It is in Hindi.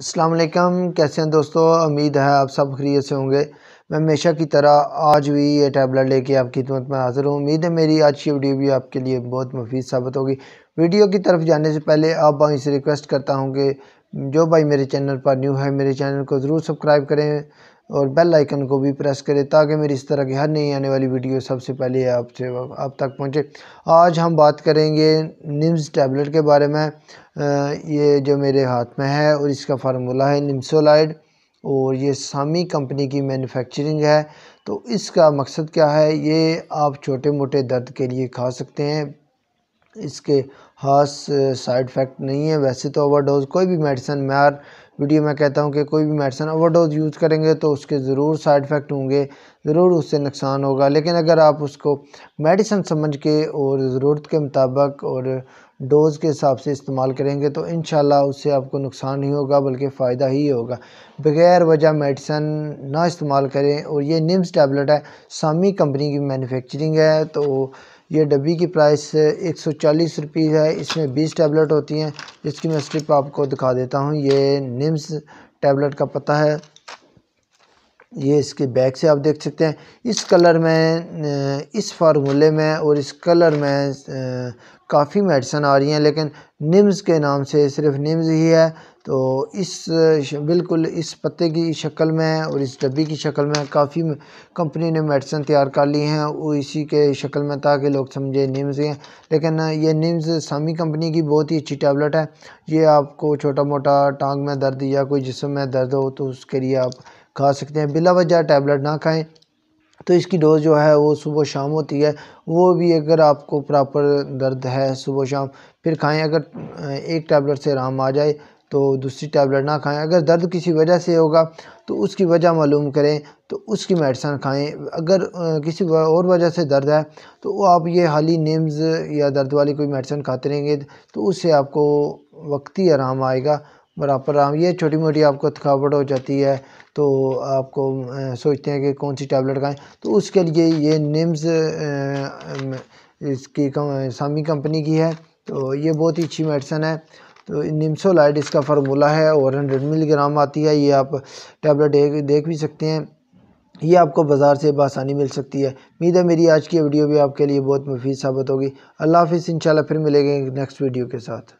असलकम कैसे हैं दोस्तों उम्मीद है आप सब खरीत से होंगे मैं हमेशा की तरह आज भी ये टैबलेट लेके आपकी खिदमत में हाज़िर हूँ उम्मीद है मेरी आज की वीडियो भी आपके लिए बहुत मुफीद साबित होगी वीडियो की तरफ जाने से पहले आप भाई से रिक्वेस्ट करता हूँ कि जो भाई मेरे चैनल पर न्यू है मेरे चैनल को ज़रूर सब्सक्राइब करें और बेल आइकन को भी प्रेस करें ताकि मेरी इस तरह की हर नई आने वाली वीडियो सबसे पहले आपसे आप तक पहुंचे आज हम बात करेंगे निम्स टैबलेट के बारे में ये जो मेरे हाथ में है और इसका फार्मूला है निम्सोलाइड और ये सामी कंपनी की मैन्युफैक्चरिंग है तो इसका मकसद क्या है ये आप छोटे मोटे दर्द के लिए खा सकते हैं इसके ख़ास साइड इफ़ेक्ट नहीं है वैसे तो ओवरडोज़ कोई भी मेडिसिन मैं हर वीडियो में कहता हूँ कि कोई भी मेडिसिन ओवरडोज़ यूज़ करेंगे तो उसके ज़रूर साइड इफ़ेक्ट होंगे ज़रूर उससे नुकसान होगा लेकिन अगर आप उसको मेडिसिन समझ के और ज़रूरत के मुताबिक और डोज़ के हिसाब से इस्तेमाल करेंगे तो इन उससे आपको नुकसान ही होगा बल्कि फ़ायदा ही होगा बग़ैर वजह मेडिसन ना इस्तेमाल करें और ये निम्स टैबलेट है सामी कंपनी की मैन्युफैक्चरिंग है तो ये डब्बी की प्राइस एक सौ चालीस रुपये है इसमें बीस टैबलेट होती हैं जिसकी मैं स्ट्रिप आपको दिखा देता हूँ ये निम्स टैबलेट का पता है ये इसके बैग से आप देख सकते हैं इस कलर में इस फार्मूले में और इस कलर में काफ़ी मेडिसन आ रही हैं लेकिन निम्स के नाम से सिर्फ निम्स ही है तो इस बिल्कुल इस पत्ते की शक्ल में और इस डब्बी की शक्ल में काफ़ी कंपनी ने मेडिसन तैयार कर ली हैं वो इसी के शक्ल में ताकि लोग समझे निम्स हैं लेकिन ये निम्स सामी कंपनी की बहुत ही अच्छी टैबलेट है ये आपको छोटा मोटा टांग में दर्द या कोई जिसम में दर्द हो तो उसके लिए आप खा सकते हैं बिला वजह टैबलेट ना खाएँ तो इसकी डोज़ जो है वो सुबह शाम होती है वो भी अगर आपको प्रॉपर दर्द है सुबह शाम फिर खाएं अगर एक टैबलेट से आराम आ जाए तो दूसरी टैबलेट ना खाएं अगर दर्द किसी वजह से होगा तो उसकी वजह मालूम करें तो उसकी मेडिसन खाएं अगर किसी और वजह से दर्द है तो वो आप ये हाली नेम्स या दर्द वाली कोई मेडिसन खाते रहेंगे तो उससे आपको वक्ती आराम आएगा बराबर आम ये छोटी मोटी आपको थकावट हो जाती है तो आपको सोचते हैं कि कौन सी टैबलेट खाएं तो उसके लिए ये निम्स इसकी सामी कंपनी की है तो ये बहुत ही अच्छी मेडिसन है तो निम्सोलाइट इसका फार्मूला है और हंड्रेड मिलीग्राम आती है ये आप टैबलेट देख देख भी सकते हैं ये आपको बाज़ार से बसानी मिल सकती है उम्मीद है मेरी आज की वीडियो भी आपके लिए बहुत मुफीद साबित होगी अल्लाह हाफिज़ इंशाल्लाह फिर मिलेंगे नेक्स्ट वीडियो के साथ